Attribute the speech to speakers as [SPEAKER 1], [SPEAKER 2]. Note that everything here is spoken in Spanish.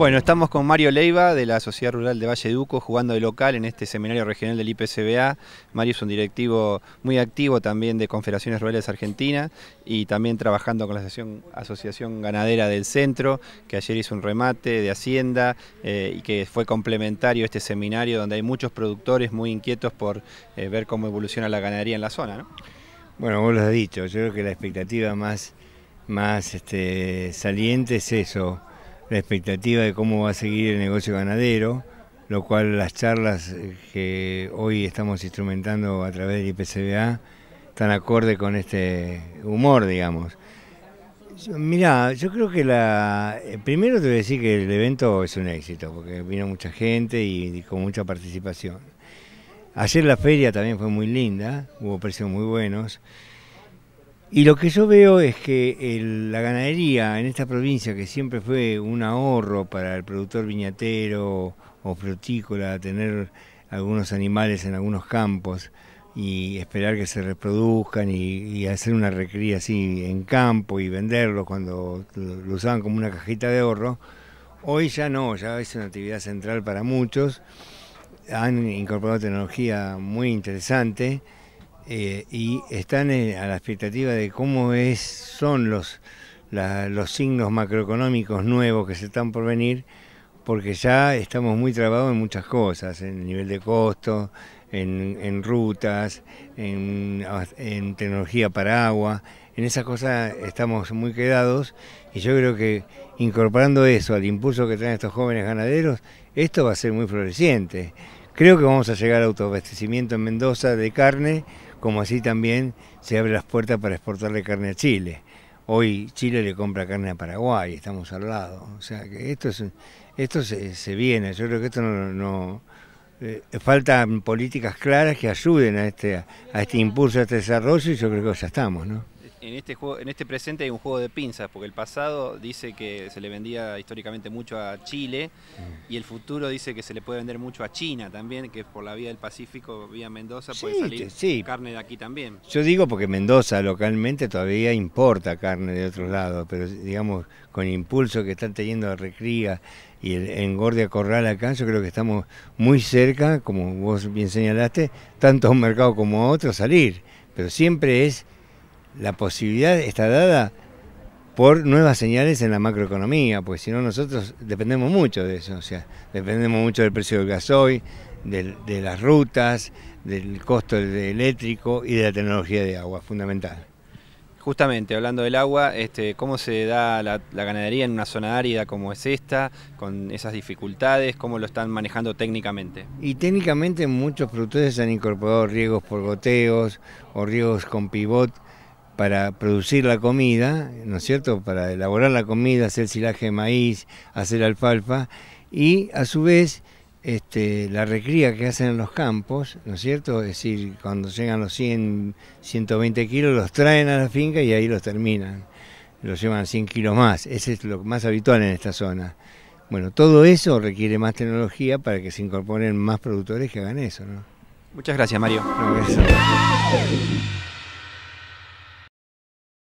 [SPEAKER 1] Bueno, estamos con Mario Leiva de la Sociedad Rural de Valle Duco jugando de local en este seminario regional del IPCBA. Mario es un directivo muy activo también de Confederaciones Rurales Argentina y también trabajando con la asociación, Ganadera del Centro, que ayer hizo un remate de Hacienda eh, y que fue complementario a este seminario donde hay muchos productores muy inquietos por eh, ver cómo evoluciona la ganadería en la zona.
[SPEAKER 2] Bueno, vos lo has dicho, yo creo que la expectativa más, más este, saliente es eso la expectativa de cómo va a seguir el negocio ganadero, lo cual las charlas eh, que hoy estamos instrumentando a través del IPCBA están acorde con este humor, digamos. Mirá, yo creo que la. Eh, primero te voy a decir que el evento es un éxito, porque vino mucha gente y, y con mucha participación. Ayer la feria también fue muy linda, hubo precios muy buenos. Y lo que yo veo es que la ganadería en esta provincia, que siempre fue un ahorro para el productor viñatero o frutícola, tener algunos animales en algunos campos y esperar que se reproduzcan y, y hacer una recría así en campo y venderlos cuando lo usaban como una cajita de ahorro, hoy ya no, ya es una actividad central para muchos. Han incorporado tecnología muy interesante eh, y están eh, a la expectativa de cómo es, son los, signos macroeconómicos nuevos que se están por venir, porque ya estamos muy trabados en muchas cosas, en el nivel de costo, en, rutas, en, en, tecnología para agua, en esas cosas estamos muy quedados y yo creo que incorporando eso al impulso que traen estos jóvenes ganaderos, esto va a ser muy floreciente. Creo que vamos a llegar a autoabastecimiento en Mendoza de carne como así también se abre las puertas para exportarle carne a Chile. Hoy Chile le compra carne a Paraguay, estamos al lado. O sea, que esto, es, esto se, viene, yo creo que esto no... Eh, faltan políticas claras que ayuden a este, a este impulso, a este desarrollo y yo creo que ya estamos, ¿no?
[SPEAKER 1] en este juego, en este presente hay un juego de pinzas, porque el pasado dice que se le vendía históricamente mucho a Chile y el futuro dice que se le puede vender mucho a China también, que por la vía del Pacífico, vía Mendoza, puede
[SPEAKER 2] salir carne de aquí también. Yo digo porque Mendoza localmente todavía importa carne de otros lados, pero digamos, con el impulso que están teniendo la Recría y el engorde a corral acá, yo creo que estamos muy cerca, como vos bien señalaste, tanto a un mercado como a otro salir, pero siempre es la posibilidad está dada por nuevas señales en la macroeconomía, porque si no nosotros dependemos mucho de eso, o sea, dependemos mucho del precio del gasoil, de las rutas, del costo del eléctrico y de la tecnología de agua, fundamental.
[SPEAKER 1] Justamente, hablando del agua, este, ¿cómo se da la, ganadería en una zona árida como es esta, con esas dificultades? ¿Cómo lo están manejando técnicamente?
[SPEAKER 2] Y técnicamente muchos productores han incorporado riegos por goteos o riegos con pivot, para producir la comida, ¿no es cierto? Para elaborar la comida, hacer silaje de maíz, hacer alfalfa y a su vez este, la recría que hacen en los campos, ¿no es cierto? Es decir, cuando llegan los 100, 120 kilos, los traen a la finca y ahí los terminan. Los llevan 100 kilos más. Ese es lo más habitual en esta zona. Bueno, todo eso requiere más tecnología para que se incorporen más productores que hagan eso, ¿no? Muchas gracias, Mario.